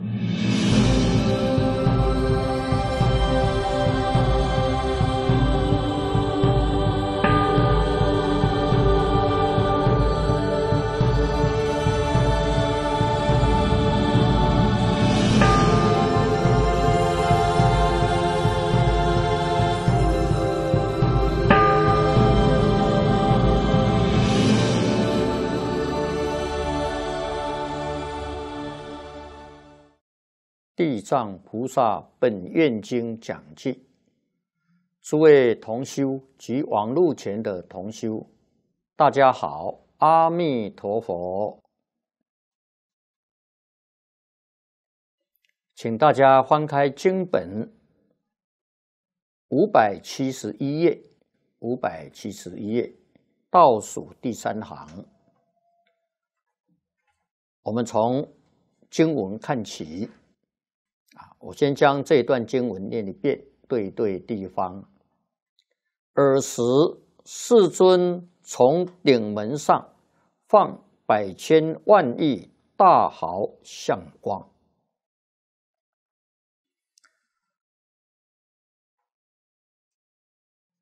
you《地藏菩萨本愿经》讲记，诸位同修及网路前的同修，大家好，阿弥陀佛，请大家翻开经本五百七十一页，五百七十一页倒数第三行，我们从经文看起。我先将这段经文念一遍，对对地方。尔时，世尊从顶门上放百千万亿大豪相光。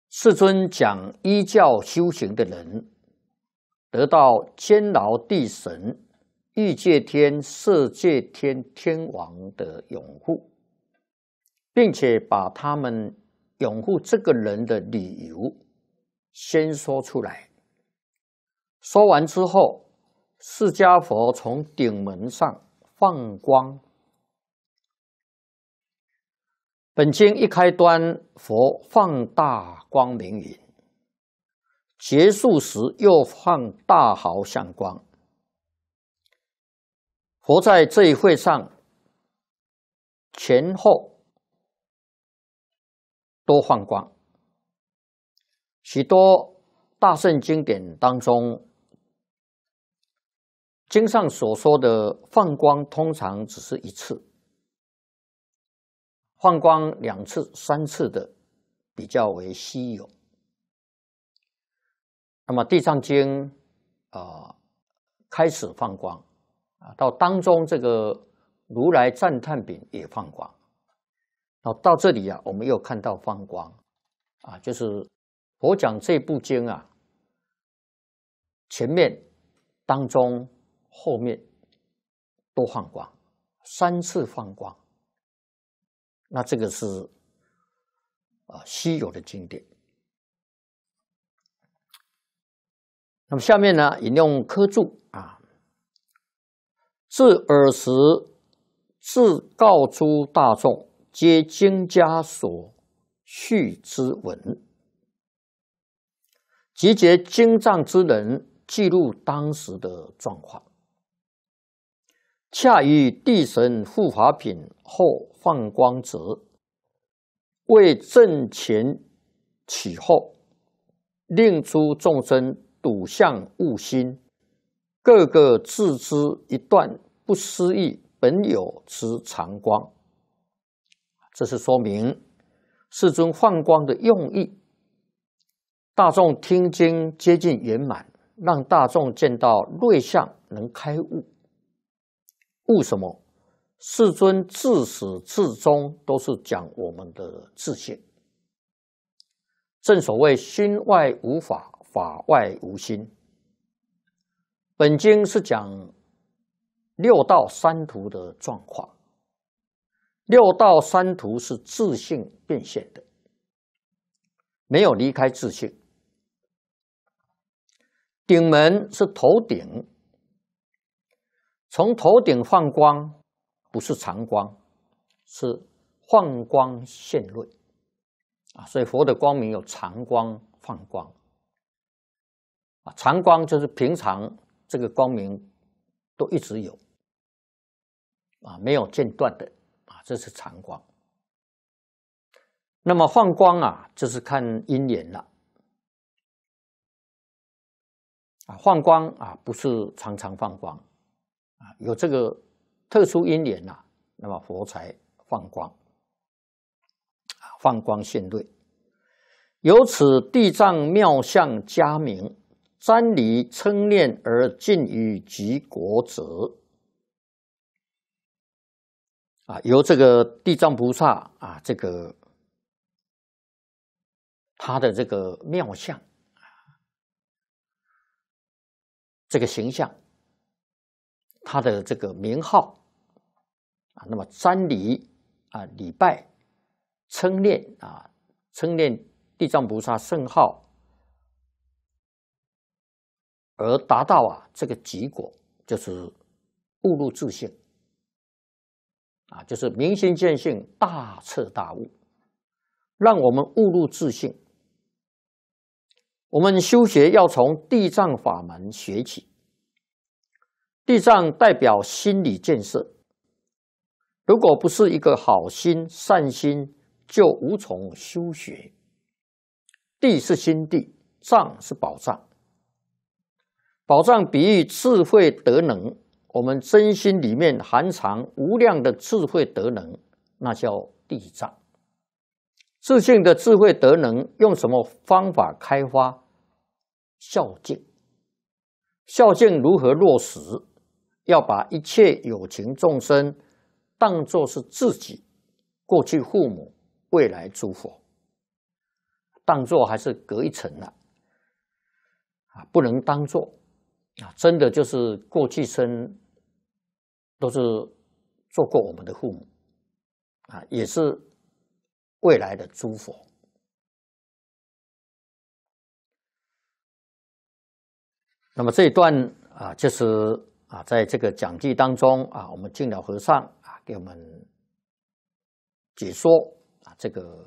世尊讲依教修行的人，得到天牢地神。欲界天、色界天天王的拥护，并且把他们拥护这个人的理由先说出来。说完之后，释迦佛从顶门上放光。本经一开端，佛放大光明云；结束时又放大豪相光。活在这一会上，前后多放光。许多大圣经典当中，经上所说的放光，通常只是一次，放光两次、三次的比较为稀有。那么《地藏经》啊，开始放光。到当中这个如来赞叹品也放光，哦，到这里啊，我们又看到放光，啊，就是佛讲这部经啊，前面、当中、后面都放光，三次放光，那这个是啊稀有的经典。那么下面呢，引用科注啊。自尔时，自告诸大众，皆经家所续之文，集结经藏之人，记录当时的状况。恰遇地神护法品后放光泽，为正前起后，令诸众生睹相悟心，各个自知一段。不思议，本有之常光。这是说明世尊放光的用意。大众听经接近圆满，让大众见到瑞相，能开悟。悟什么？世尊自始至终都是讲我们的自信。正所谓心外无法，法外无心。本经是讲。六道三途的状况，六道三途是自性变现的，没有离开自性。顶门是头顶，从头顶放光，不是常光，是放光现论啊。所以佛的光明有常光放光，啊，常光就是平常这个光明都一直有。啊，没有间断的啊，这是常光。那么放光啊，就是看因缘了啊。放光啊，不是常常放光啊，有这个特殊因缘呐，那么佛才放光啊，放光现瑞。由此地藏妙相加名，瞻礼称念而尽于极国者。啊，由这个地藏菩萨啊，这个他的这个妙相啊，这个形象，他的这个名号啊，那么瞻礼啊，礼拜称念啊，称念地藏菩萨圣号，而达到啊这个结果，就是悟入自性。啊，就是明心见性、大彻大悟，让我们悟入自信。我们修学要从地藏法门学起，地藏代表心理建设。如果不是一个好心、善心，就无从修学。地是心地，藏是宝藏，宝藏比喻智慧德能。我们真心里面含藏无量的智慧德能，那叫地藏自信的智慧德能。用什么方法开发？孝敬。孝敬如何落实？要把一切有情众生当做是自己过去父母、未来诸佛，当做还是隔一层呢？啊，不能当做啊，真的就是过去生。都是做过我们的父母啊，也是未来的诸佛。那么这一段啊，就是啊，在这个讲记当中啊，我们敬了和尚啊，给我们解说啊，这个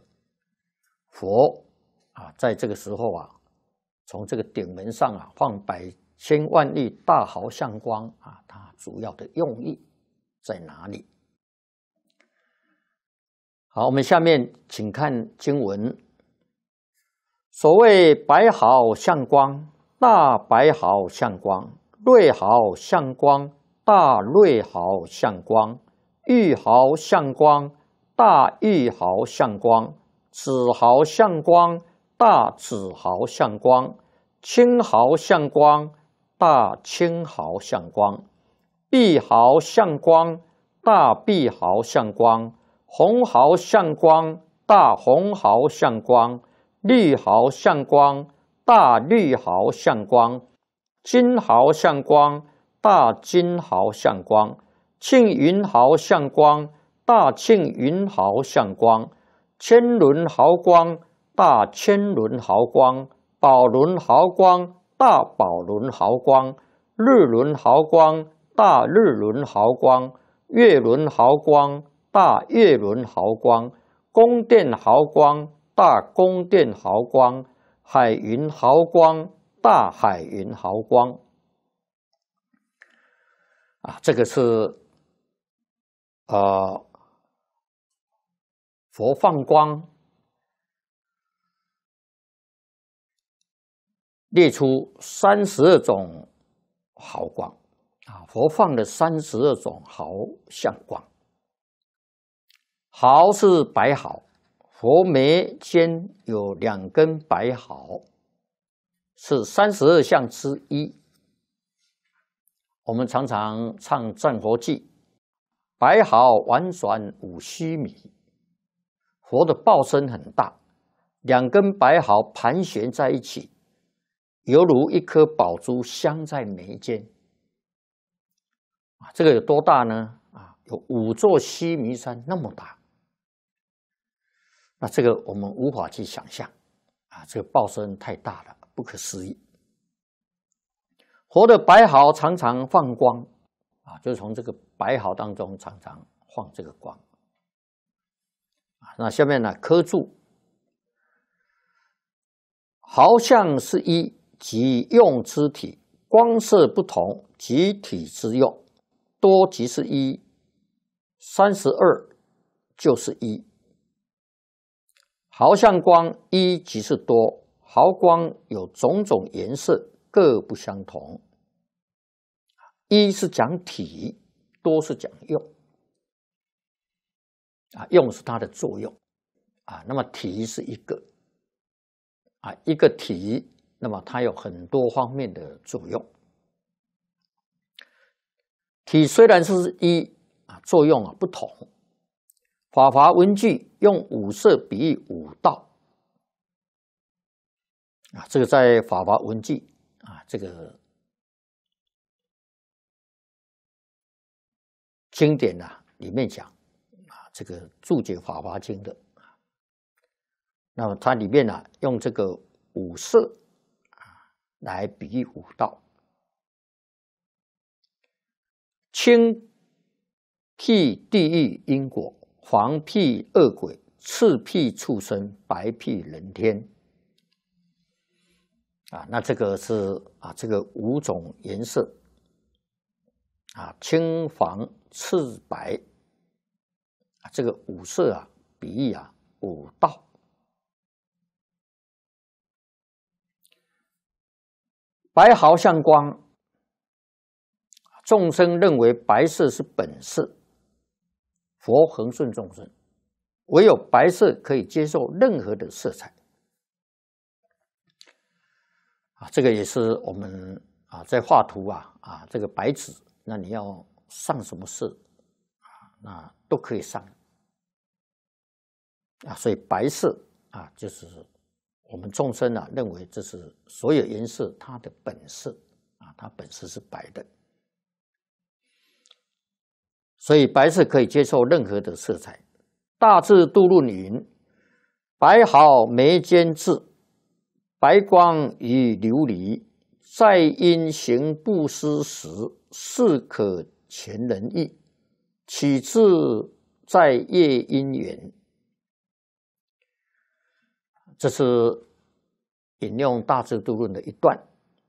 佛啊，在这个时候啊，从这个顶门上啊，放百千万亿大毫相光啊。主要的用意在哪里？好，我们下面请看经文。所谓白毫相光，大白毫相光；瑞毫相光，大瑞毫相光；玉毫相光，大玉毫相光；紫毫相光，大紫毫相光；青毫相光，大青毫相光。碧毫向光，大碧毫向光；红毫向光，大红毫向光；绿毫向光，大绿毫向光；金毫向光，大金毫向光；青云毫向光，大青云毫向光；千轮毫光，大千轮毫光；宝轮毫光，大宝轮毫光；日轮毫光。大日轮毫光，月轮毫光，大月轮毫光，宫殿毫光，大宫殿毫光，海云毫光，大海云毫光。啊，这个是，呃，佛放光，列出三十二种毫光。啊，佛放的三十二种毫相光，毫是白毫，佛眉间有两根白毫，是三十二相之一。我们常常唱赞佛记》，白毫宛转五须弥。”佛的报身很大，两根白毫盘旋在一起，犹如一颗宝珠镶在眉间。啊，这个有多大呢？啊，有五座西弥山那么大，那这个我们无法去想象，啊，这个报声太大了，不可思议。活的白毫常常放光，啊，就是从这个白毫当中常常放这个光。啊，那下面呢？科住，毫相是一即用之体，光色不同集体之用。多即是一，三十二就是一。毫相光一即是多，毫光有种种颜色，各不相同。一是讲体，多是讲用。啊，用是它的作用。啊，那么体是一个。啊，一个体，那么它有很多方面的作用。体虽然是一啊，作用啊不同。法华文句用五色比喻五道啊，这个在法华文具啊这个经典呢里面讲啊，这个注解法华经的那么它里面呢用这个五色啊来比喻五道。青辟地狱因果，黄辟恶鬼，赤辟畜生，白辟人天。啊，那这个是啊，这个五种颜色啊，青、黄、赤、白啊，这个五色啊，比喻啊五道。白毫相光。众生认为白色是本色，佛恒顺众生，唯有白色可以接受任何的色彩。啊，这个也是我们啊，在画图啊，啊，这个白纸，那你要上什么色啊，那都可以上。啊，所以白色啊，就是我们众生啊，认为这是所有颜色它的本色啊，它本色是白的。所以，白色可以接受任何的色彩。大智度论云：“白毫眉间智，白光与琉璃，在因行不思时，是可前人意。岂自在业因缘。”这是引用《大智度论》的一段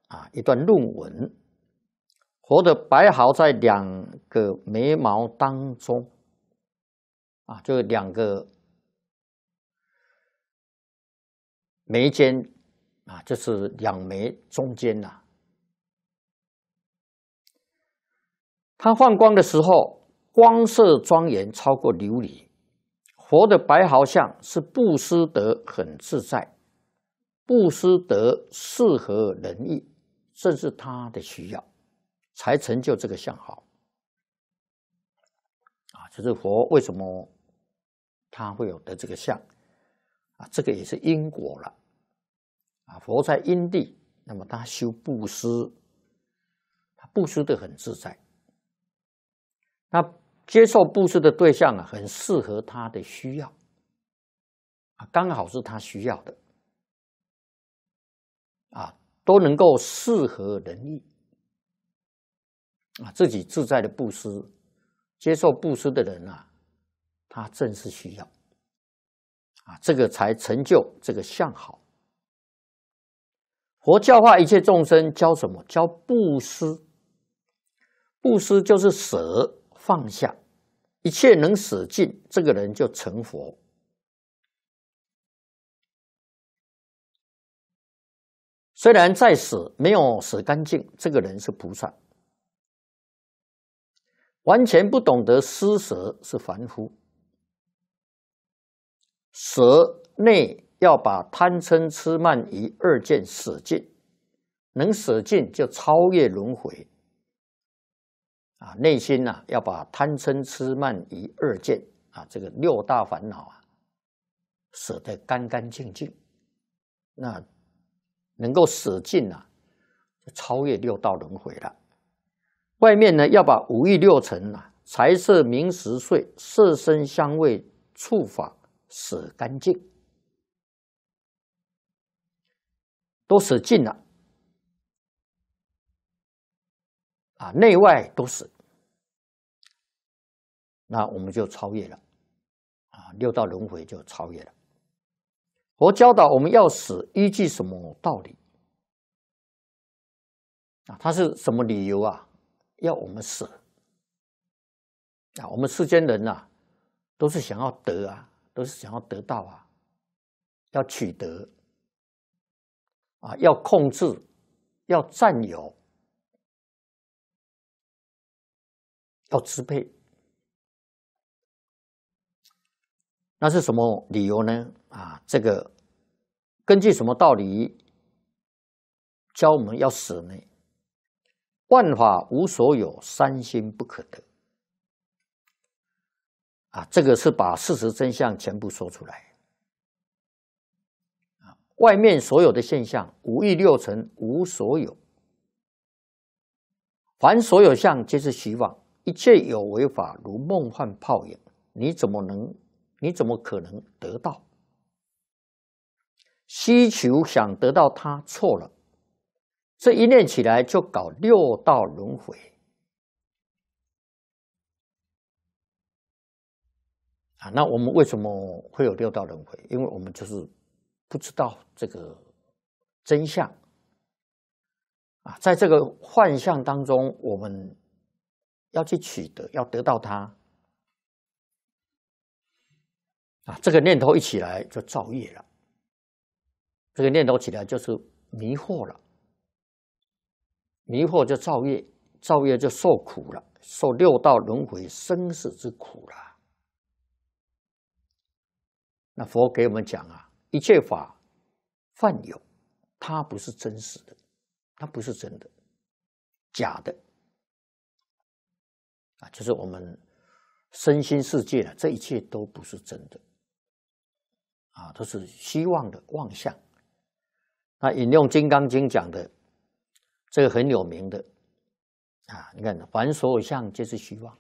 啊，一段论文。佛的白毫在两个眉毛当中，啊，就两个眉间，啊，就是两眉中间呐。他放光的时候，光色庄严超过琉璃。佛的白毫像是布施德，很自在，布施德适合人意，这是他的需要。才成就这个相好啊，就是佛为什么他会有得这个相啊？这个也是因果了啊。佛在因地，那么他修布施，他布施的很自在，他接受布施的对象啊，很适合他的需要啊，刚好是他需要的啊，都能够适合人意。啊，自己自在的布施，接受布施的人啊，他正是需要。啊，这个才成就这个相好。佛教化一切众生，教什么？教布施。布施就是舍放下，一切能舍尽，这个人就成佛。虽然在舍，没有舍干净，这个人是菩萨。完全不懂得施舍是凡夫。舍内要把贪嗔痴慢疑二见舍尽，能舍尽就超越轮回。啊，内心呐要把贪嗔痴慢疑二见啊这个六大烦恼啊舍得干干净净，那能够舍尽呐，就超越六道轮回了。外面呢，要把五欲六尘呐，财色名食睡、色身香味触法，使干净，都使尽了，啊，内外都死，那我们就超越了，啊，六道轮回就超越了。佛教导我们要死，依据什么道理？啊，他是什么理由啊？要我们舍啊！我们世间人呐，都是想要得啊，都是想要得到啊，要取得啊，要控制，要占有，要支配。那是什么理由呢？啊，这个根据什么道理教我们要舍呢？万法无所有，三心不可得。啊，这个是把事实真相全部说出来。外面所有的现象，五欲六尘无所有，凡所有相皆是虚妄，一切有为法如梦幻泡影。你怎么能？你怎么可能得到？需求想得到它，错了。这一念起来就搞六道轮回啊！那我们为什么会有六道轮回？因为我们就是不知道这个真相啊！在这个幻象当中，我们要去取得，要得到它啊！这个念头一起来就造业了，这个念头起来就是迷惑了。迷惑就造业，造业就受苦了，受六道轮回生死之苦了。那佛给我们讲啊，一切法幻有，它不是真实的，它不是真的，假的啊，就是我们身心世界啊，这一切都不是真的，啊，都是希望的妄想。那引用《金刚经》讲的。这个很有名的啊！你看，凡所有相，皆是虚妄。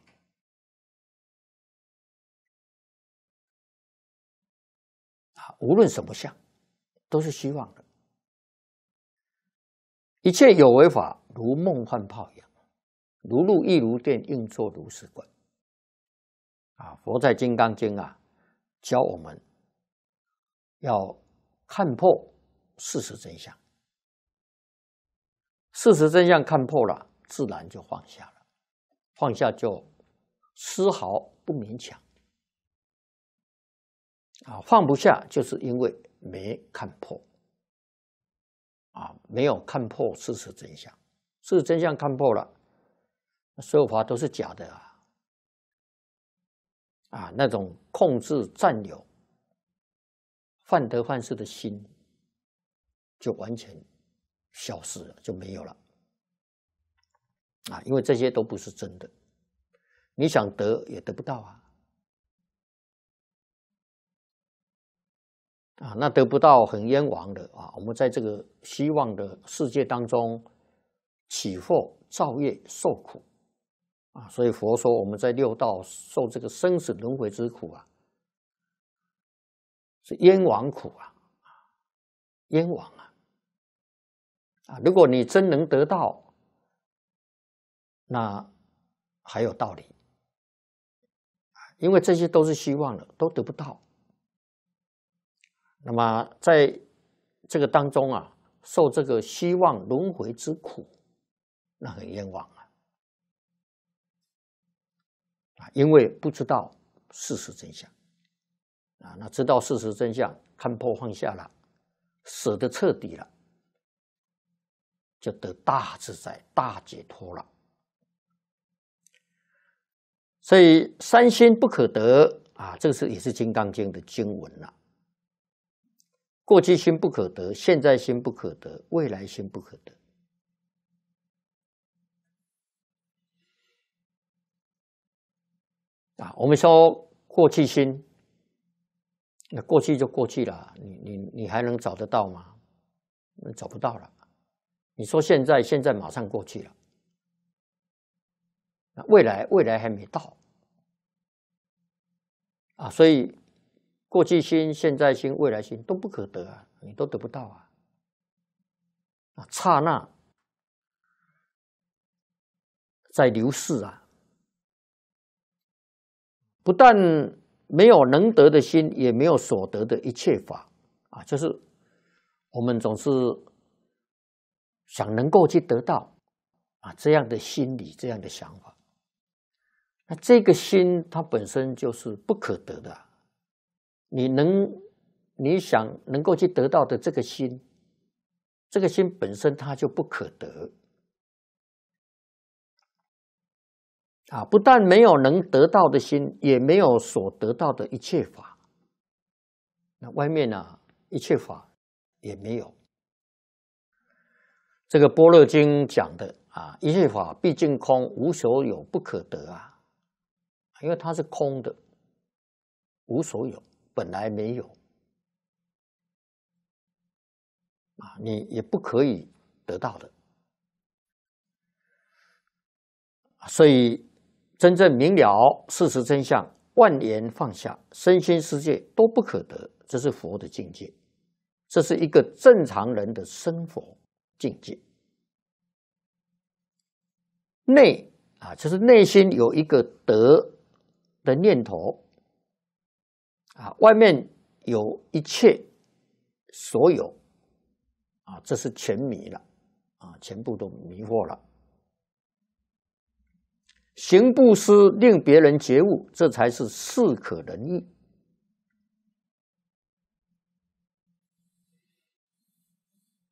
啊，无论什么相，都是虚妄的。一切有为法，如梦幻泡影，如露亦如电，应作如是观。啊，佛在《金刚经》啊，教我们要看破事实真相。事实真相看破了，自然就放下了。放下就丝毫不勉强。啊，放不下就是因为没看破。啊，没有看破事实真相。事实真相看破了，所有话都是假的啊。啊，那种控制、占有、患得患失的心，就完全。消失了就没有了啊！因为这些都不是真的，你想得也得不到啊！啊，那得不到很冤枉的啊！我们在这个希望的世界当中起祸造业受苦啊，所以佛说我们在六道受这个生死轮回之苦啊，是冤枉苦啊，冤枉啊！啊，如果你真能得到，那还有道理，因为这些都是希望的，都得不到。那么在这个当中啊，受这个希望轮回之苦，那很冤枉啊！啊，因为不知道事实真相，啊，那知道事实真相，看破放下了，舍得彻底了。就得大自在、大解脱了。所以三心不可得啊，这个是也是《金刚经》的经文了。过去心不可得，现在心不可得，未来心不可得。啊，我们说过去心，那过去就过去了，你你你还能找得到吗？找不到了。你说现在，现在马上过去了，那未来，未来还没到，啊，所以过去心、现在心、未来心都不可得啊，你都得不到啊，啊，刹那在流逝啊，不但没有能得的心，也没有所得的一切法啊，就是我们总是。想能够去得到，啊，这样的心理，这样的想法，那这个心它本身就是不可得的。你能，你想能够去得到的这个心，这个心本身它就不可得。啊，不但没有能得到的心，也没有所得到的一切法。那外面呢，一切法也没有。这个《般若经》讲的啊，一切法毕竟空，无所有，不可得啊。因为它是空的，无所有，本来没有啊，你也不可以得到的。所以，真正明了事实真相，万言放下，身心世界都不可得，这是佛的境界，这是一个正常人的生活。境界内啊，就是内心有一个德的念头啊，外面有一切所有啊，这是全迷了啊，全部都迷惑了。行布施，令别人觉悟，这才是事可人意。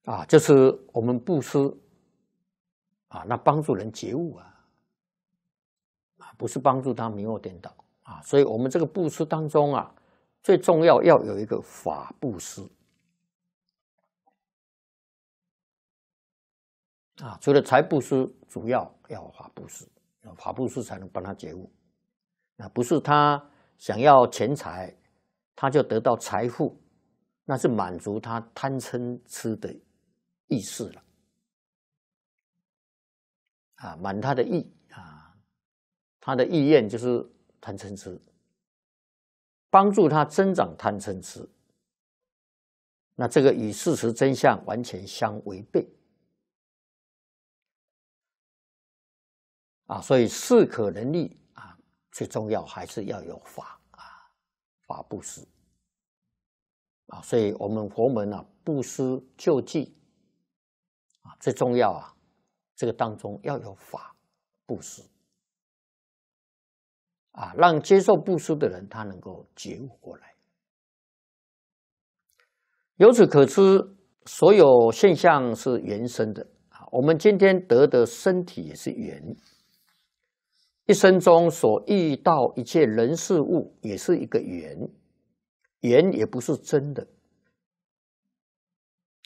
啊，就是我们布施啊，那帮助人觉悟啊，啊，不是帮助他迷惑颠倒啊。所以，我们这个布施当中啊，最重要要有一个法布施啊。除了财布施，主要要法布施，法布施才能帮他觉悟。那不是他想要钱财，他就得到财富，那是满足他贪嗔痴的。意识了啊，满他的意啊，他的意愿就是贪嗔痴，帮助他增长贪嗔痴，那这个与事实真相完全相违背啊，所以适可而力啊，最重要还是要有法啊，法布施啊，所以我们佛门啊，布施救济。最重要啊，这个当中要有法布施啊，让接受布施的人他能够觉悟过来。由此可知，所有现象是原生的啊。我们今天得的身体也是缘，一生中所遇到一切人事物也是一个缘，缘也不是真的。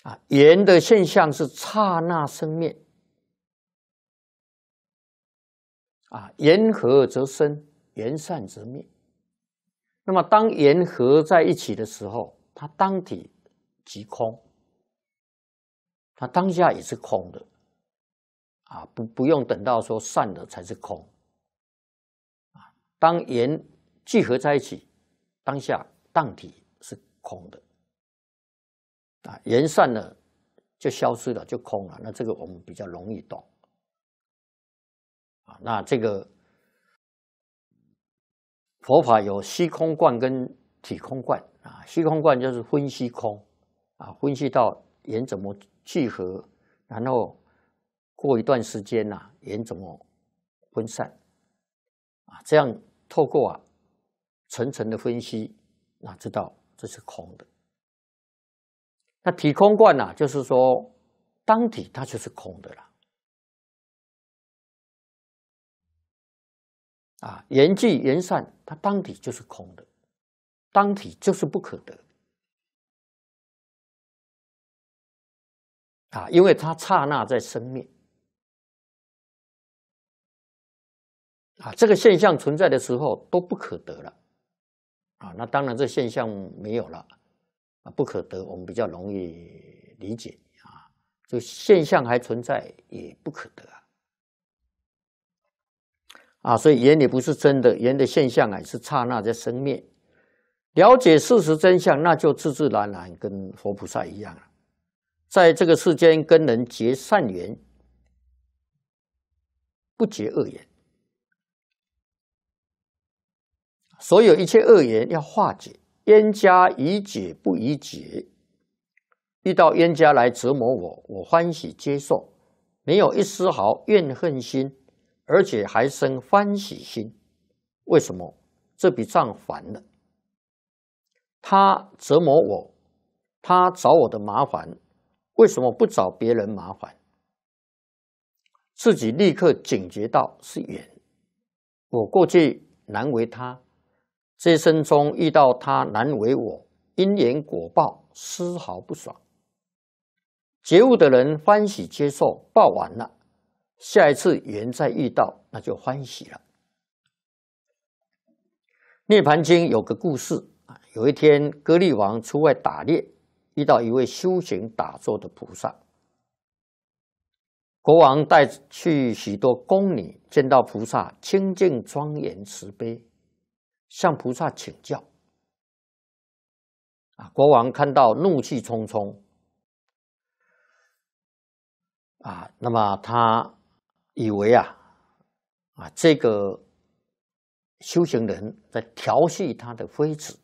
啊，缘的现象是刹那生灭。啊，缘合则生，缘散则灭。那么，当缘合在一起的时候，它当体即空，它当下也是空的。啊，不不用等到说散了才是空。啊，当缘聚合在一起，当下当体是空的。啊，言散呢，就消失了，就空了。那这个我们比较容易懂。啊，那这个佛法有虚空观跟体空观啊，虚空观就是分析空，啊，分析到人怎么聚合，然后过一段时间呐，人怎么分散，啊，这样透过啊层层的分析，那知道这是空的。那体空观呢？就是说，当体它就是空的了。啊，言聚言善，它当体就是空的，当体就是不可得。啊，因为它刹那在生灭。啊，这个现象存在的时候都不可得了。啊，那当然这现象没有了。啊，不可得，我们比较容易理解啊。就现象还存在，也不可得啊。啊，所以缘也不是真的，缘的现象啊，是刹那在生灭。了解事实真相，那就自自然然跟活菩萨一样了。在这个世间，跟人结善缘，不结恶缘。所有一切恶缘要化解。冤家宜解不宜结。遇到冤家来折磨我，我欢喜接受，没有一丝毫怨恨心，而且还生欢喜心。为什么？这笔账还了。他折磨我，他找我的麻烦，为什么不找别人麻烦？自己立刻警觉到是缘。我过去难为他。这一生中遇到他难为我，因缘果报丝毫不爽。觉悟的人欢喜接受，报完了，下一次缘再遇到，那就欢喜了。《涅盘经》有个故事有一天，格利王出外打猎，遇到一位修行打坐的菩萨。国王带去许多宫女见到菩萨，清净庄严，慈悲。向菩萨请教，啊，国王看到怒气冲冲，啊，那么他以为啊，啊，这个修行人在调戏他的妃子，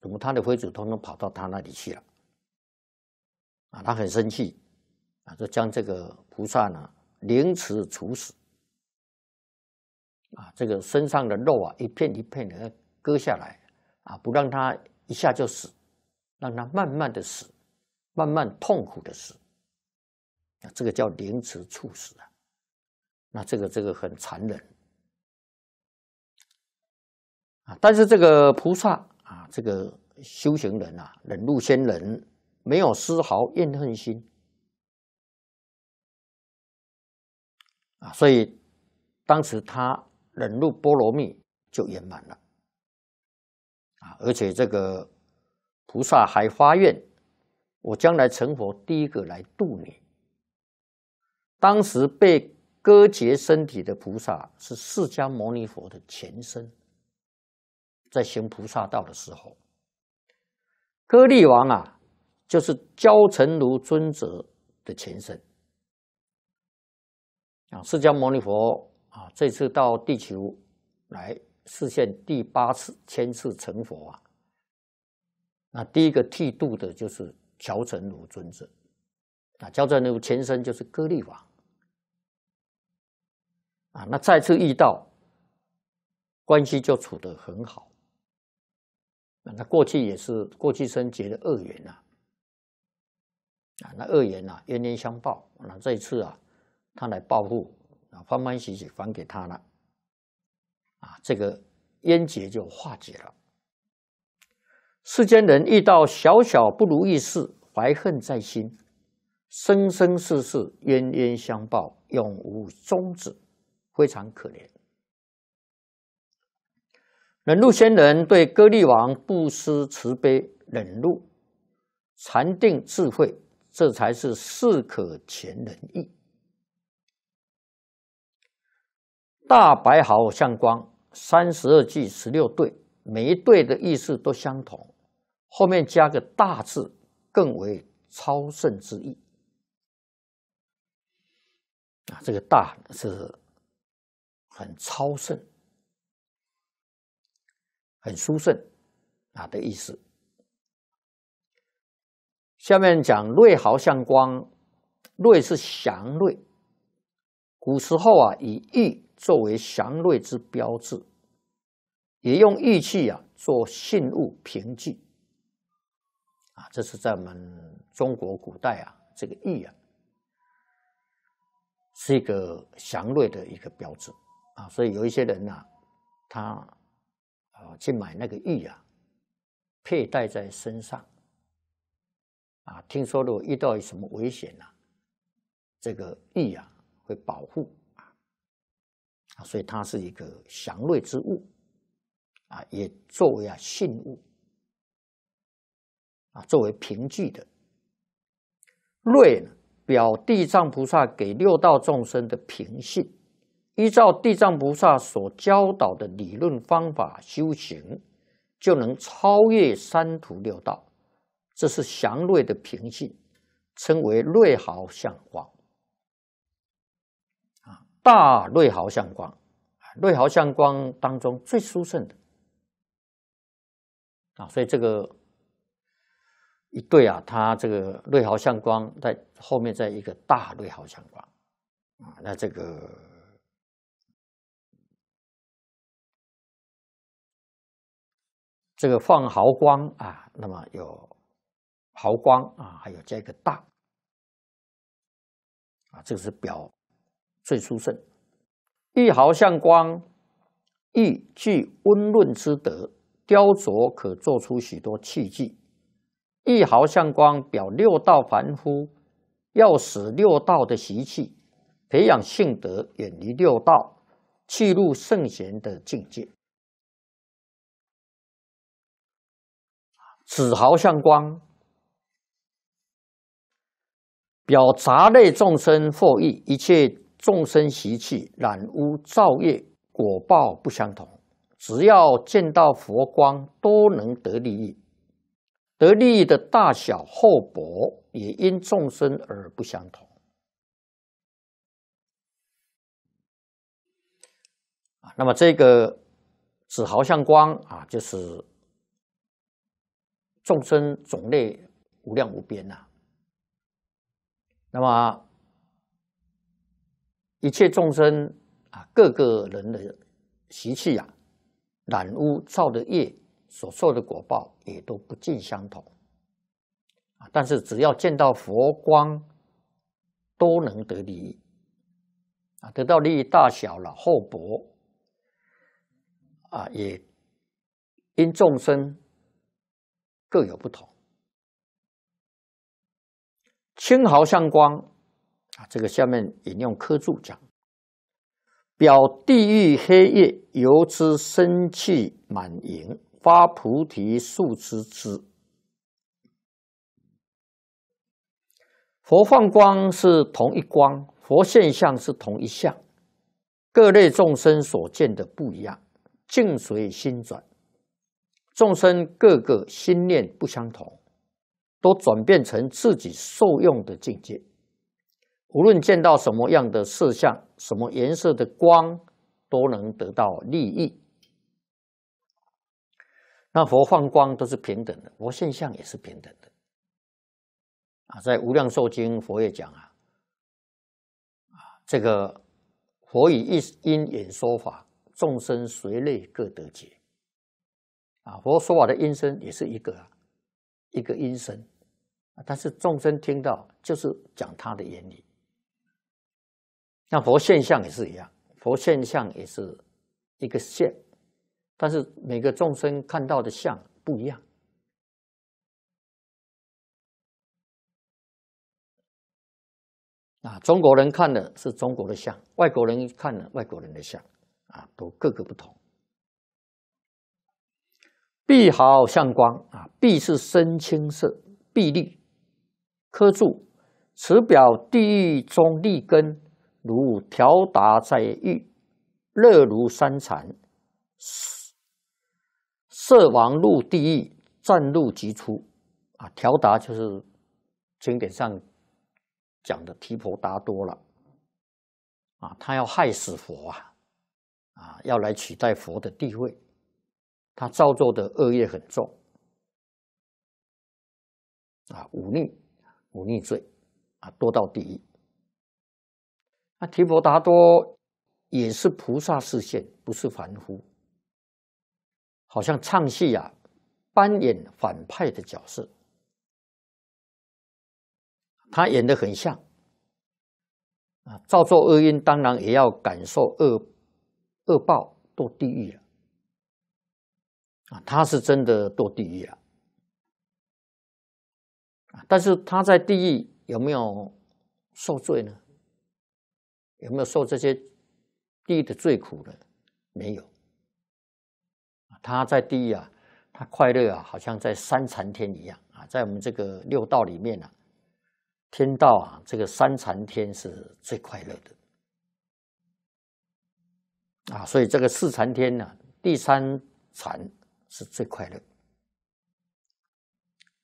怎么他的妃子通通跑到他那里去了？啊，他很生气，啊，就将这个菩萨呢凌迟处死，啊，这个身上的肉啊一片一片的。割下来，啊，不让他一下就死，让他慢慢的死，慢慢痛苦的死，啊，这个叫凌迟处死啊，那这个这个很残忍，啊，但是这个菩萨啊，这个修行人啊，忍辱仙人没有丝毫怨恨心，啊，所以当时他忍辱波罗蜜就圆满了。啊！而且这个菩萨还发愿，我将来成佛，第一个来度你。当时被割截身体的菩萨是释迦牟尼佛的前身，在行菩萨道的时候，割力王啊，就是教成如尊者，的前身。啊，释迦牟尼佛啊，这次到地球来。实现第八次、千次成佛啊！那第一个剃度的就是乔成如尊者，啊，乔成如前身就是割力王，啊，那再次遇到，关系就处得很好。那那过去也是过去生结的恶缘呐，啊，那恶缘呐，冤冤相报，那这一次啊，他来报复，啊，欢欢喜喜还给他了。啊，这个冤结就化解了。世间人遇到小小不如意事，怀恨在心，生生世世冤冤相报，永无终止，非常可怜。忍辱仙人对割利王不失慈悲忍辱、禅定智慧，这才是事可全人意。大白毫相光。三十二句十六对，每一对的意思都相同。后面加个“大”字，更为超胜之意。啊，这个“大”是很超胜、很殊胜啊的意思。下面讲瑞毫相光，瑞是祥瑞。古时候啊，以玉。作为祥瑞之标志，也用玉器啊做信物凭据，啊，这是在我们中国古代啊，这个玉啊，是一个祥瑞的一个标志啊。所以有一些人呐，他啊去买那个玉啊，佩戴在身上，啊，听说如果遇到什么危险呐，这个玉啊会保护。啊，所以它是一个祥瑞之物，啊，也作为啊信物，啊，作为凭据的瑞呢，表地藏菩萨给六道众生的凭信，依照地藏菩萨所教导的理论方法修行，就能超越三途六道，这是祥瑞的凭信，称为瑞豪相王。大瑞豪相光，瑞豪相光当中最殊胜的啊，所以这个一对啊，它这个瑞豪相光在后面，在一个大瑞豪相光啊，那这个这个放毫光啊，那么有毫光啊，还有加一个大啊，这个是表。最殊胜，一毫相光亦具温润之德，雕琢可做出许多器具。一毫相光表六道凡夫，要使六道的习气培养性德，远离六道，去入圣贤的境界。子毫相光表杂类众生获益，一切。众生习气染污造业，果报不相同。只要见到佛光，都能得利益。得利益的大小厚薄，也因众生而不相同。那么这个紫毫相光啊，就是众生种类无量无边呐。那么。一切众生啊，各个人的习气呀、染污造的业所受的果报也都不尽相同啊。但是只要见到佛光，都能得利益啊。得到利益大小了厚薄啊，也因众生各有不同，青毫上光。啊，这个下面引用科注讲：表地狱黑夜，由之生气满盈，发菩提树之枝。佛放光是同一光，佛现象是同一相，各类众生所见的不一样，境随心转，众生各个心念不相同，都转变成自己受用的境界。无论见到什么样的色相、什么颜色的光，都能得到利益。那佛放光都是平等的，佛现象也是平等的。啊，在《无量寿经》佛也讲啊，啊，这个佛以一音演说法，众生随类各得解。啊，佛说法的音声也是一个啊，一个音声，但是众生听到就是讲他的原理。像佛现象也是一样，佛现象也是一个现，但是每个众生看到的像不一样。啊，中国人看的是中国的像，外国人看的外国人的像，啊，都各个不同。碧毫相光啊，碧是深青色，碧绿。科柱，此表地狱中立根。如调达在狱，乐如三禅，色王入地狱，战入即出。啊，调达就是经典上讲的提婆达多了。啊，他要害死佛啊，啊，要来取代佛的地位，他造作的恶业很重，啊，忤逆忤逆罪啊，多到地狱。提婆达多也是菩萨示现，不是凡夫。好像唱戏啊，扮演反派的角色，他演的很像。啊，造作恶因，当然也要感受恶恶报，堕地狱了。啊，他是真的堕地狱了。啊，但是他在地狱有没有受罪呢？有没有受这些地狱的罪苦的？没有。他在地狱啊，他快乐啊，好像在三禅天一样啊。在我们这个六道里面啊，天道啊，这个三禅天是最快乐的啊。所以这个四禅天呢，第三禅是最快乐。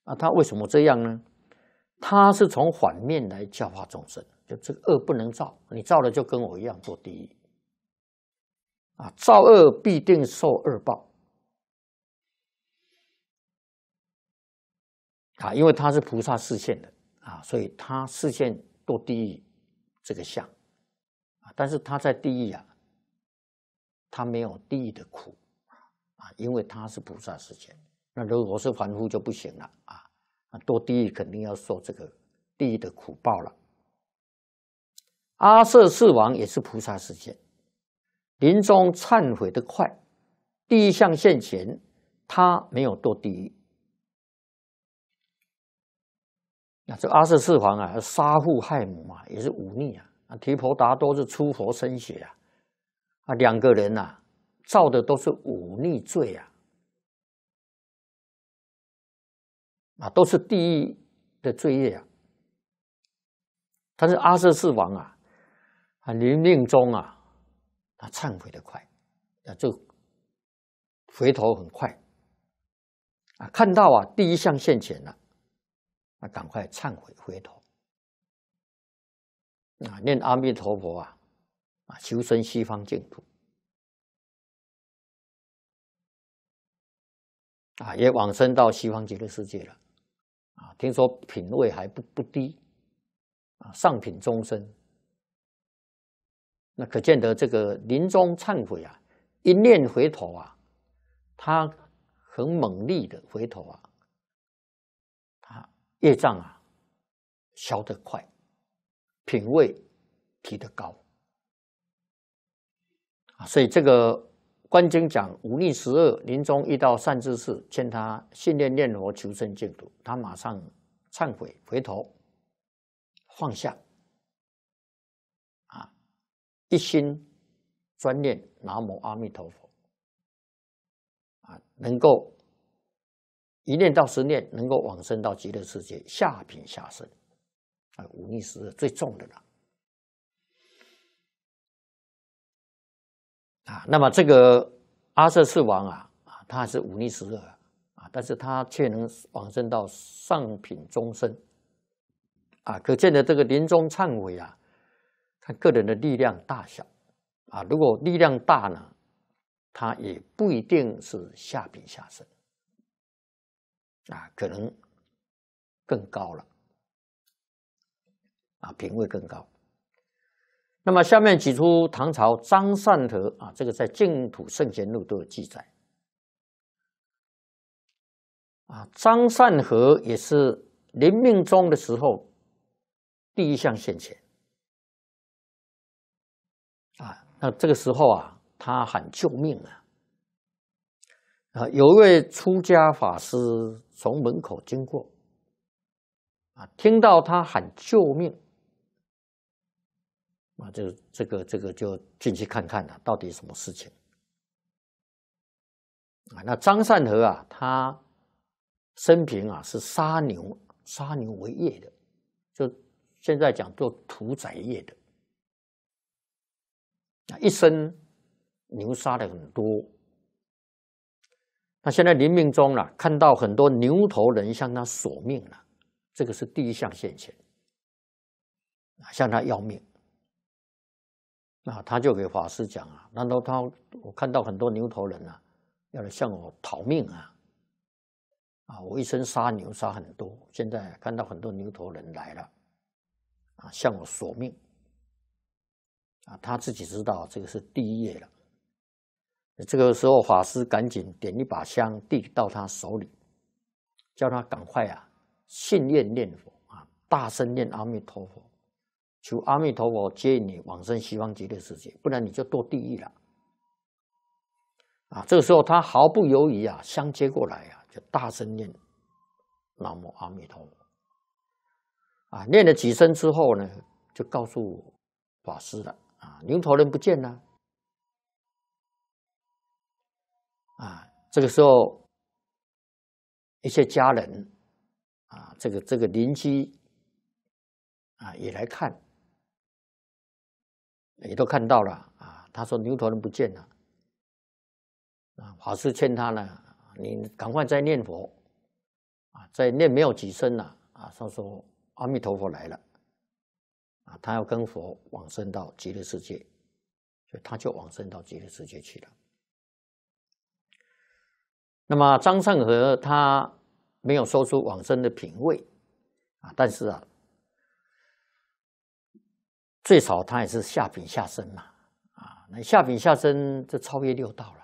啊，他为什么这样呢？他是从反面来教化众生。就这个恶不能造，你造了就跟我一样做地狱啊！造恶必定受恶报啊！因为他是菩萨示现的啊，所以他示现堕地狱这个相啊，但是他在地狱啊，他没有地狱的苦啊，因为他是菩萨示现。那如果是凡夫就不行了啊，那堕地狱肯定要受这个地狱的苦报了。阿舍世王也是菩萨世界，临终忏悔的快，第一象现前，他没有堕地狱。那这阿舍世王啊，杀父害母嘛，也是忤逆啊。那提婆达多是出佛身血啊，啊，两个人呐，造的都是忤逆罪啊，啊，都是地狱的罪业啊。但是阿舍世王啊。临命终啊，他忏悔的快，啊，就回头很快，啊，看到啊第一项现前了，啊，赶快忏悔回头，啊，念阿弥陀佛啊，啊，求生西方净土，啊，也往生到西方极乐世界了，啊，听说品位还不不低，啊，上品终生。那可见得这个临终忏悔啊，一念回头啊，他很猛烈的回头啊，他业障啊消得快，品位提得高啊，所以这个观经讲五逆十恶，临终遇到善知识，劝他信念念佛求生净土，他马上忏悔回头放下。一心专念南无阿弥陀佛啊，能够一念到十念，能够往生到极乐世界下品下生啊，五逆十恶最重的了啊。那么这个阿舍世王啊啊，他是五逆十恶啊，但是他却能往生到上品终身。啊，可见的这个临终忏悔啊。个人的力量大小啊，如果力量大呢，他也不一定是下笔下身啊，可能更高了啊，品位更高。那么下面举出唐朝张善和啊，这个在《净土圣贤录》都有记载啊。张善和也是临命终的时候第一项现前。那这个时候啊，他喊救命啊！啊，有一位出家法师从门口经过，啊，听到他喊救命，啊，就这个这个就进去看看了，到底什么事情？啊，那张善和啊，他生平啊是杀牛杀牛为业的，就现在讲做屠宰业的。一生牛杀的很多，那现在临命终了，看到很多牛头人向他索命了，这个是第一项现钱。向他要命。那他就给法师讲啊，难道他我看到很多牛头人啊，要来向我讨命啊，啊，我一生杀牛杀很多，现在看到很多牛头人来了，啊，向我索命。他自己知道这个是第一页了。这个时候，法师赶紧点一把香，递到他手里，叫他赶快啊，信愿念佛啊，大声念阿弥陀佛，求阿弥陀佛接你往生西方极乐世界，不然你就堕地狱了。啊，这个时候他毫不犹豫啊，香接过来啊，就大声念南无阿弥陀佛。啊，念了几声之后呢，就告诉法师了。牛头人不见了，啊！这个时候，一些家人，啊，这个这个邻居，啊，也来看，也都看到了，啊，他说牛头人不见了，啊，法师劝他呢，你赶快再念佛，啊，再念没有几声了，啊，他说阿弥陀佛来了。啊，他要跟佛往生到极乐世界，所以他就往生到极乐世界去了。那么张善和他没有说出往生的品位，啊，但是啊，最少他也是下品下生嘛，啊，那下品下生就超越六道了。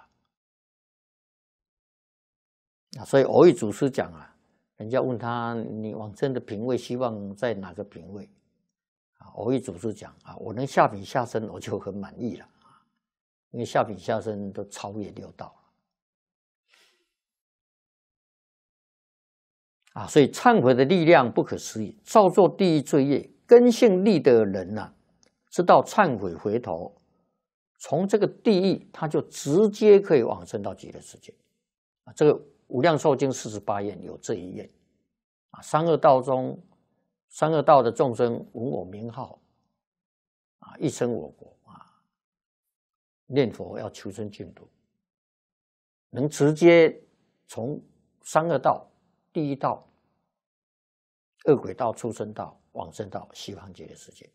啊，所以偶遇祖师讲啊，人家问他你往生的品位希望在哪个品位？我一组织讲啊，我能下品下身，我就很满意了啊，因为下品下身都超越六道了啊，所以忏悔的力量不可思议。造作第一罪业根性利的人呢，知道忏悔回头，从这个地狱他就直接可以往生到极乐世界啊。这个《无量寿经》四十八页有这一页啊，三恶道中。三恶道的众生闻我名号，啊，一生我国啊，念佛要求生净土，能直接从三恶道、第一道、恶鬼道出生到往生到西方极乐世界，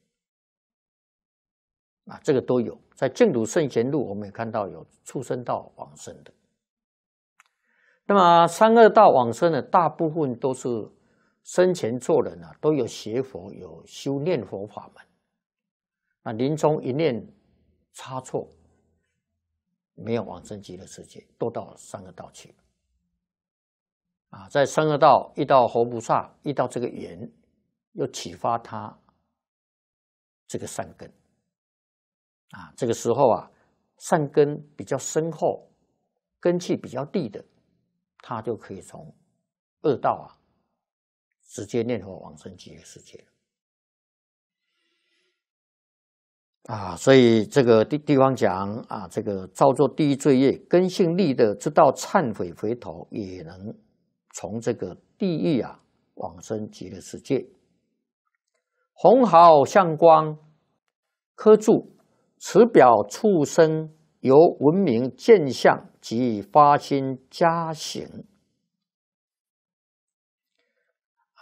啊，这个都有。在净土圣贤录，我们也看到有出生到往生的。那么三恶道往生的大部分都是。生前做人啊，都有学佛，有修念佛法门。那临终一念差错，没有往生极乐世界，都到三恶道去。啊，在三恶道遇到活菩萨，遇到这个缘，又启发他这个善根。啊，这个时候啊，善根比较深厚，根气比较地的，他就可以从恶道啊。直接念佛往生极乐世界啊！所以这个地地方讲啊，这个造作第一罪业根性利的，知道忏悔回头，也能从这个地狱啊往生极乐世界。红毫向光，科住此表畜生由闻明见相及发心加行。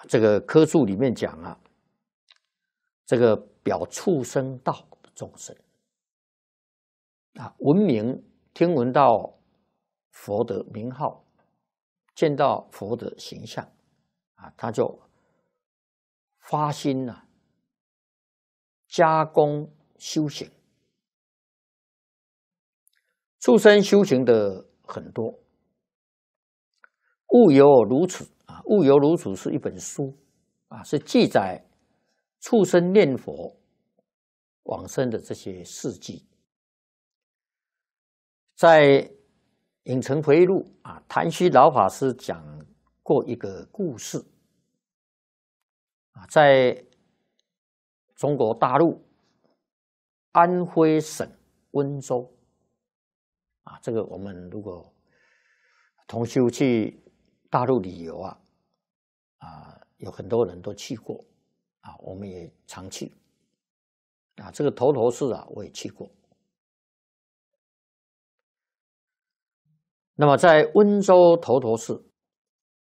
这个科注里面讲啊，这个表畜生道众生啊，闻名听闻到佛的名号，见到佛的形象啊，他就发心了。加工修行。畜生修行的很多，故有如此。《物由如处》是一本书，啊，是记载畜生念佛往生的这些事迹。在《影城回忆录》啊，谭虚老法师讲过一个故事，啊，在中国大陆安徽省温州，啊，这个我们如果同修去大陆旅游啊。啊，有很多人都去过，啊，我们也常去，啊，这个头陀寺啊，我也去过。那么在温州头陀寺，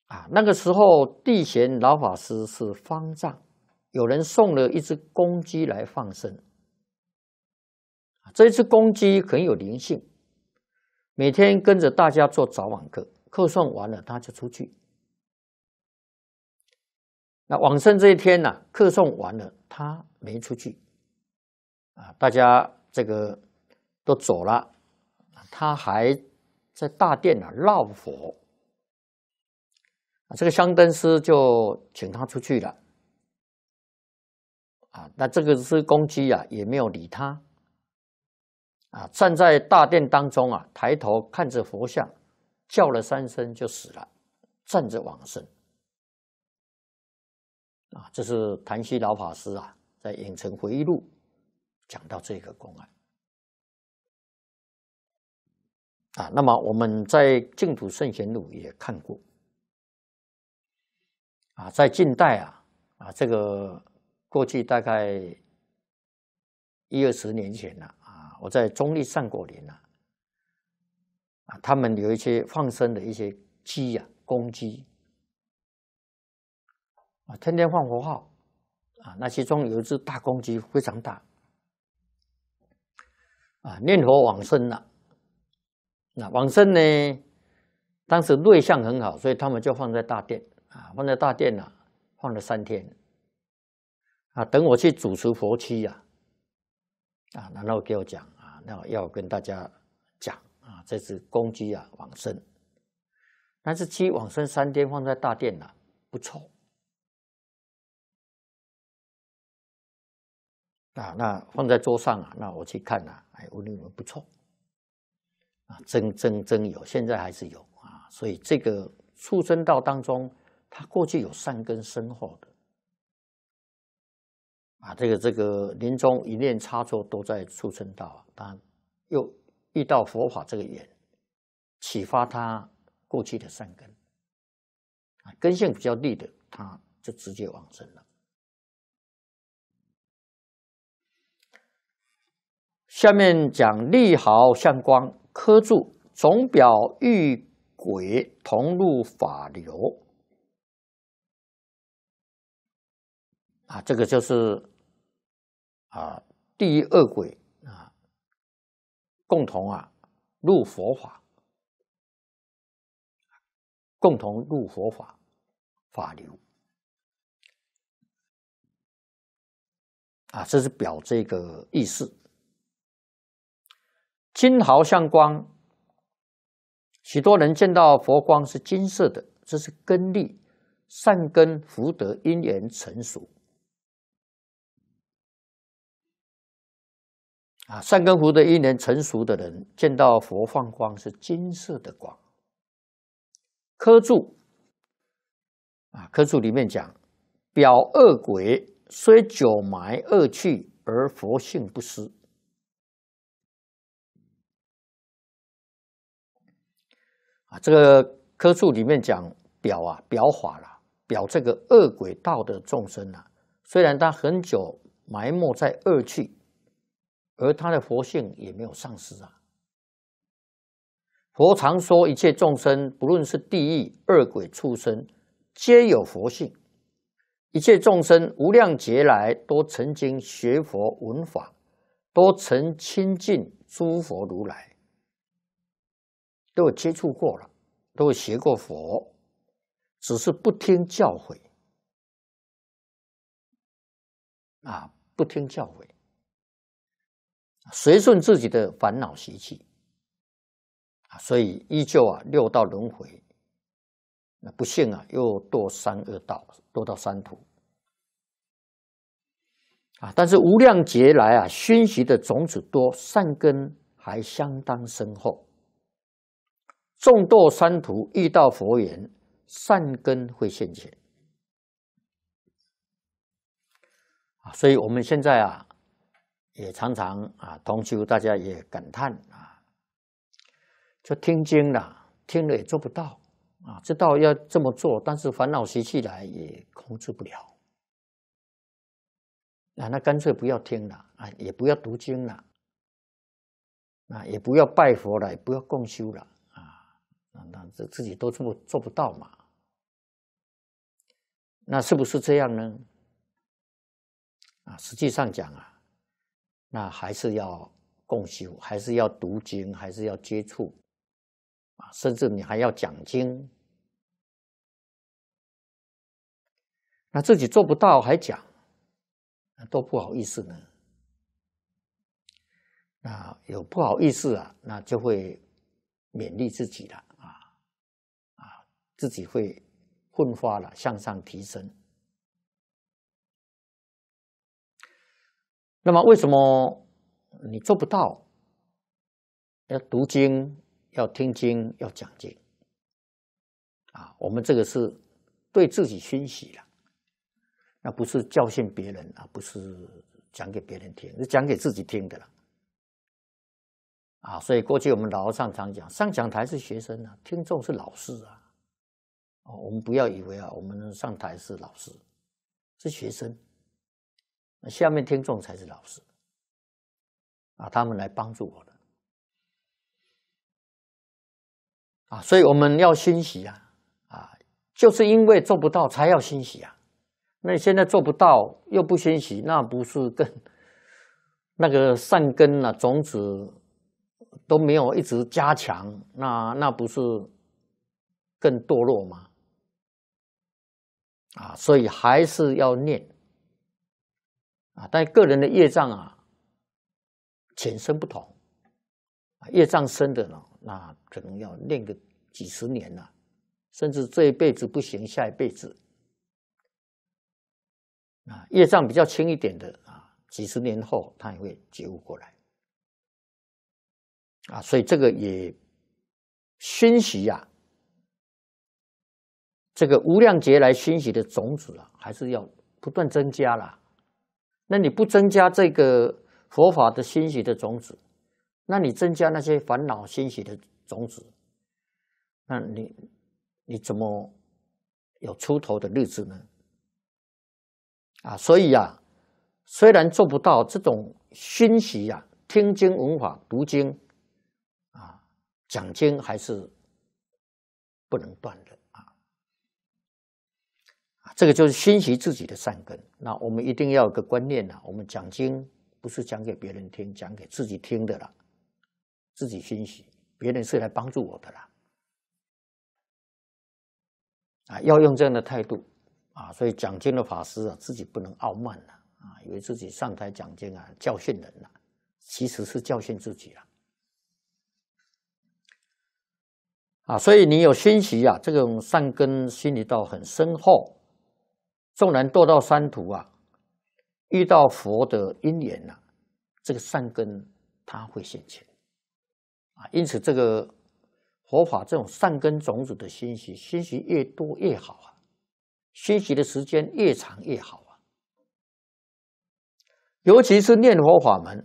啊，那个时候地贤老法师是方丈，有人送了一只公鸡来放生，这只公鸡很有灵性，每天跟着大家做早晚课，课送完了他就出去。那往生这一天呢，客送完了，他没出去，啊，大家这个都走了，他还在大殿呢绕佛，啊，这个香灯师就请他出去了，啊，那这个是公鸡啊，也没有理他，啊，站在大殿当中啊，抬头看着佛像，叫了三声就死了，站着往生。啊，这是谭西老法师啊，在《影城回忆录》讲到这个公案啊。那么我们在《净土圣贤录》也看过啊。在近代啊，啊，这个过去大概一二十年前了啊。我在中立上过林呐啊，他们有一些放生的一些鸡呀，公鸡。啊，天天放佛号，啊，那其中有一只大公鸡，非常大，啊，念佛往生了。那往生呢？当时瑞相很好，所以他们就放在大殿，啊，放在大殿啊，放了三天。啊，等我去主持佛期呀，啊，然后给我讲啊，那要跟大家讲啊，这只公鸡啊往生，那只鸡往生三天放在大殿啊，不错。啊，那放在桌上啊，那我去看啊，哎，我认为不错啊，真真真有，现在还是有啊，所以这个畜生道当中，他过去有善根深厚的啊，这个这个临终一念差错都在畜生道啊，他又遇到佛法这个缘，启发他过去的善根啊，根性比较利的，他就直接往生了。下面讲利好相光科注总表遇鬼同入法流啊，这个就是啊第二鬼啊，共同啊入佛法，共同入佛法法流啊，这是表这个意思。金毫相光，许多人见到佛光是金色的，这是根力，善根福德因缘成熟。啊，善根福德因缘成熟的人，见到佛放光是金色的光。科注啊，科注里面讲，表恶鬼虽久埋恶趣，而佛性不失。这个科注里面讲表啊表法了，表这个恶鬼道的众生啊，虽然他很久埋没在恶趣，而他的佛性也没有丧失啊。佛常说一切众生，不论是地狱、恶鬼、畜生，皆有佛性。一切众生无量劫来，都曾经学佛闻法，都曾亲近诸佛如来。都接触过了，都学过佛，只是不听教诲啊，不听教诲，随顺自己的烦恼习气啊，所以依旧啊六道轮回。那不幸啊，又堕三恶道，堕到三途啊。但是无量劫来啊，熏习的种子多，善根还相当深厚。众多三徒遇到佛缘，善根会现前啊！所以我们现在啊，也常常啊，同修大家也感叹啊，就听经了，听了也做不到啊，知道要这么做，但是烦恼习气来也控制不了啊。那干脆不要听了啊，也不要读经了，啊，也不要拜佛了，也不要共修了。那那自自己都做做不到嘛？那是不是这样呢？啊，实际上讲啊，那还是要共修，还是要读经，还是要接触啊，甚至你还要讲经。那自己做不到还讲，那多不好意思呢。那有不好意思啊，那就会勉励自己了。自己会混发了，向上提升。那么为什么你做不到？要读经，要听经，要讲经啊？我们这个是对自己熏习了，那不是教训别人啊，不是讲给别人听，是讲给自己听的了。啊，所以过去我们老上常讲，上讲台是学生啊，听众是老师啊。哦，我们不要以为啊，我们上台是老师，是学生，那下面听众才是老师啊，他们来帮助我的啊，所以我们要欣喜啊啊，就是因为做不到才要欣喜啊。那现在做不到又不欣喜，那不是更那个善根啊，种子都没有一直加强，那那不是更堕落吗？啊，所以还是要念啊。但个人的业障啊，浅深不同业障深的呢，那可能要练个几十年呢，甚至这一辈子不行，下一辈子啊。业障比较轻一点的啊，几十年后他也会觉悟过来啊。所以这个也熏习呀。这个无量劫来熏习的种子啊，还是要不断增加啦。那你不增加这个佛法的熏习的种子，那你增加那些烦恼熏习的种子，那你你怎么有出头的日子呢？啊，所以啊，虽然做不到这种熏习啊，听经闻法、读经啊、讲经还是不能断的。这个就是熏习自己的善根。那我们一定要有个观念呐，我们讲经不是讲给别人听，讲给自己听的啦，自己熏习，别人是来帮助我的啦。啊，要用这样的态度啊，所以讲经的法师啊，自己不能傲慢了啊，以为自己上台讲经啊，教训人了，其实是教训自己了。啊，所以你有熏习啊，这种善根心里道很深厚。纵然堕到三途啊，遇到佛的因缘呐，这个善根它会现前啊。因此，这个佛法这种善根种子的熏习，熏习越多越好啊，熏习的时间越长越好啊。尤其是念佛法门，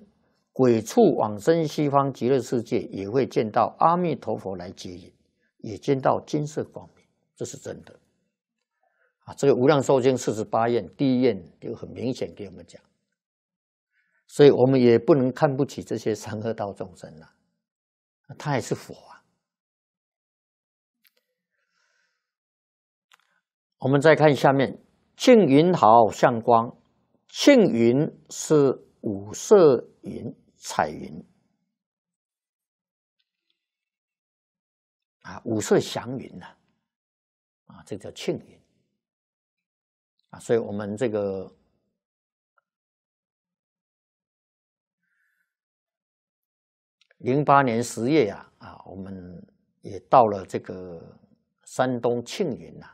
鬼畜往生西方极乐世界，也会见到阿弥陀佛来接引，也见到金色光明，这是真的。这个《无量寿经》四十八愿，第一愿就很明显给我们讲，所以我们也不能看不起这些三恶道众生呐，他也是佛啊。我们再看下面，庆云好相光，庆云是五色云彩云啊，五色祥云呐，啊，这叫庆云。啊，所以我们这个零八年十月呀，啊，我们也到了这个山东庆云呐，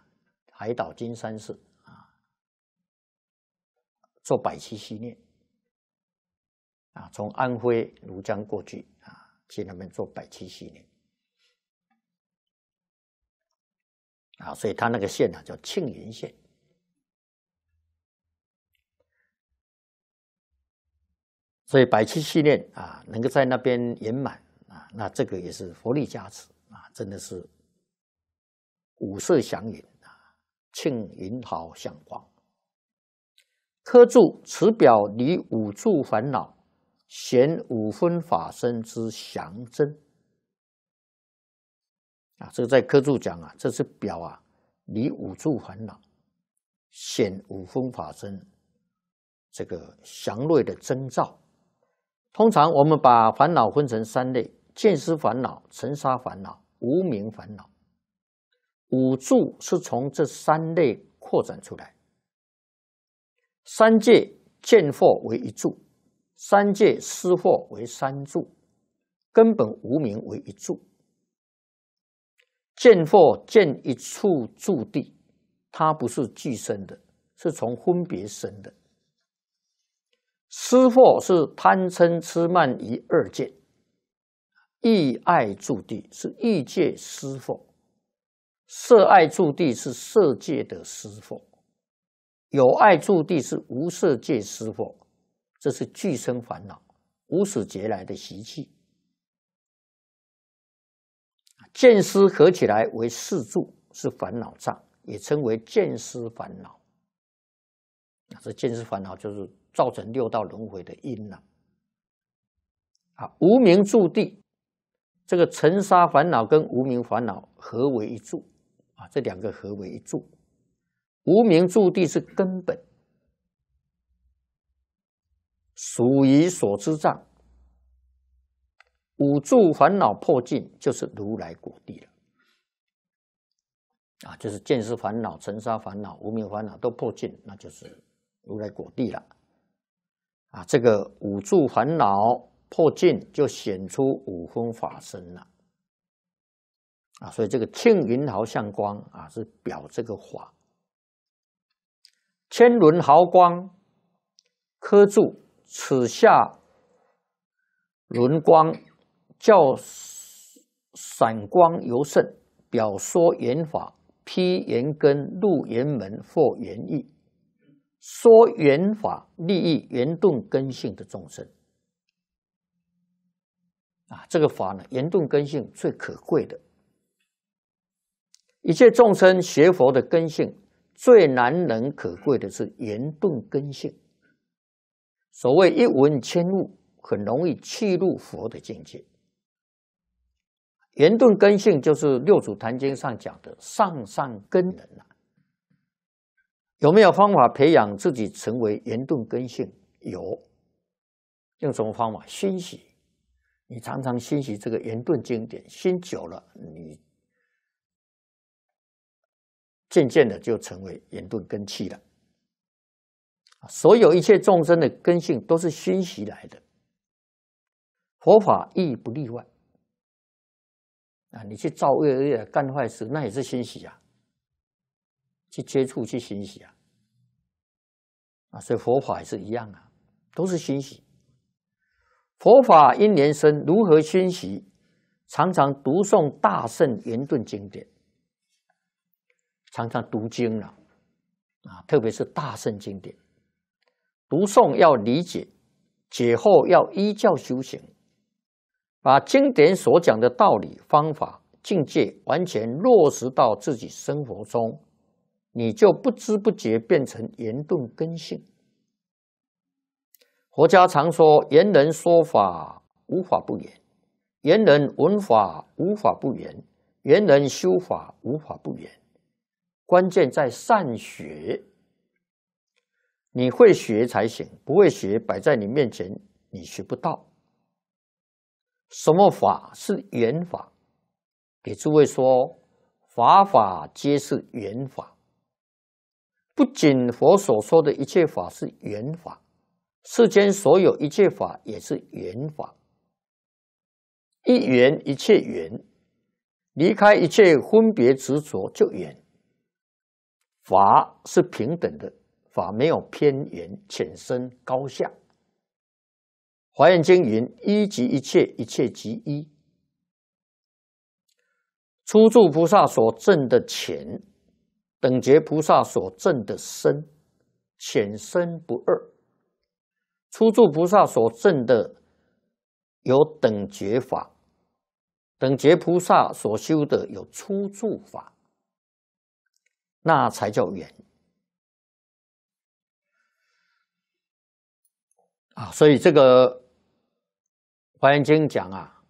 海岛金山寺啊，做百期系列啊，从安徽庐江过去啊，去那边做百期系列啊，所以他那个县啊叫庆云县。所以百七系列啊，能够在那边圆满啊，那这个也是佛力加持啊，真的是五色祥云啊，庆云桃相光。科注此表离五住烦恼，显五分法身之祥真啊，这个在科助讲啊，这是表啊，离五住烦恼，显五分法身这个祥瑞的征兆。通常我们把烦恼分成三类：见思烦恼、尘沙烦恼、无名烦恼。五住是从这三类扩展出来。三界见惑为一住，三界失惑为三住，根本无名为一住。见惑见一处住地，它不是寄生的，是从分别生的。失惑是贪嗔痴慢疑二界，欲爱住地是欲界失惑，色爱住地是色界的失惑，有爱住地是无色界失惑，这是俱生烦恼，无始劫来的习气。见思合起来为四柱，是烦恼障，也称为见思烦恼。这见思烦恼就是。造成六道轮回的因了，啊，无名住地，这个尘沙烦恼跟无名烦恼合为一住，啊，这两个合为一住，无名住地是根本，属于所知障，五住烦恼破尽，就是如来果地了，啊，就是见识烦恼、尘沙烦恼、无名烦恼都破尽，那就是如来果地了。啊，这个五住烦恼破尽，就显出五分法身了。啊，所以这个庆云毫相光啊，是表这个法。千轮毫光，科住此下轮光，较闪光尤甚，表说言法，披言根入言门，或言意。说缘法利益圆动根性的众生啊，这个法呢，圆动根性最可贵的。一切众生学佛的根性最难能可贵的是圆动根性。所谓一闻千悟，很容易契入佛的境界。圆顿根性就是《六祖坛经》上讲的上上根人啊。有没有方法培养自己成为圆顿根性？有，用什么方法？熏习。你常常熏习这个圆顿经典，熏久了，你渐渐的就成为圆顿根器了。所有一切众生的根性都是熏习来的，佛法亦不例外。啊，你去造恶业、干坏事，那也是熏习呀。去接触，去学习啊！啊，所以佛法也是一样啊，都是学习。佛法因年生如何学习？常常读诵大圣言顿经典，常常读经了啊！特别是大圣经典，读诵要理解，解后要依教修行，把经典所讲的道理、方法、境界完全落实到自己生活中。你就不知不觉变成言顿根性。佛家常说：言人说法，无法不言；言人闻法，无法不言；言人修法，无法不言。关键在善学，你会学才行。不会学，摆在你面前，你学不到。什么法是圆法？给诸位说，法法皆是缘法。不仅佛所说的一切法是圆法，世间所有一切法也是圆法，一圆一切圆，离开一切分别执着就圆。法是平等的，法没有偏圆、浅深、高下。华严经云：“一即一切，一切即一。”初住菩萨所证的钱。等觉菩萨所证的身，浅深不二；初住菩萨所证的有等觉法，等觉菩萨所修的有初住法，那才叫圆啊，所以这个《华严经》讲啊，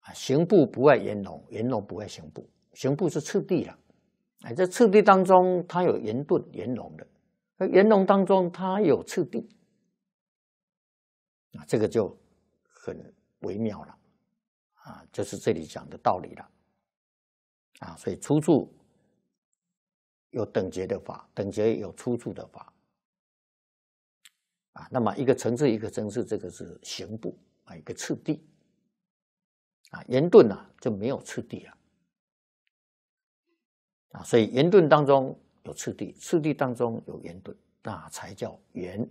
啊行部不爱阎龙，阎龙不爱行部，行部是次第了。哎，在次第当中，它有岩盾、岩龙的；那岩溶当中，它有次第，啊，这个就很微妙了，啊，就是这里讲的道理了，啊，所以出处有等阶的法，等阶有出处的法，啊，那么一个层次一个层次，这个是行部啊，一个次第，啊，岩盾呢就没有次第了。啊，所以圆顿当中有次第，次第当中有圆顿，那才叫圆。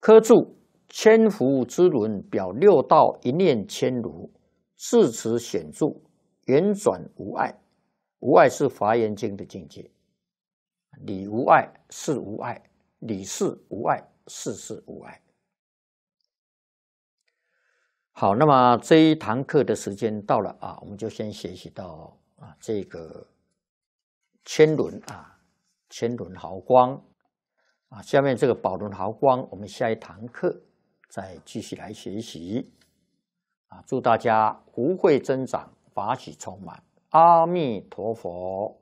科注千辐之轮表六道一念千如，字词显著，圆转无碍，无碍是华严经的境界，理无碍是无碍，理事无碍，事事无碍。好，那么这一堂课的时间到了啊，我们就先学习到啊这个。千轮啊，千轮毫光啊，下面这个宝轮毫光，我们下一堂课再继续来学习啊！祝大家福慧增长，法喜充满，阿弥陀佛。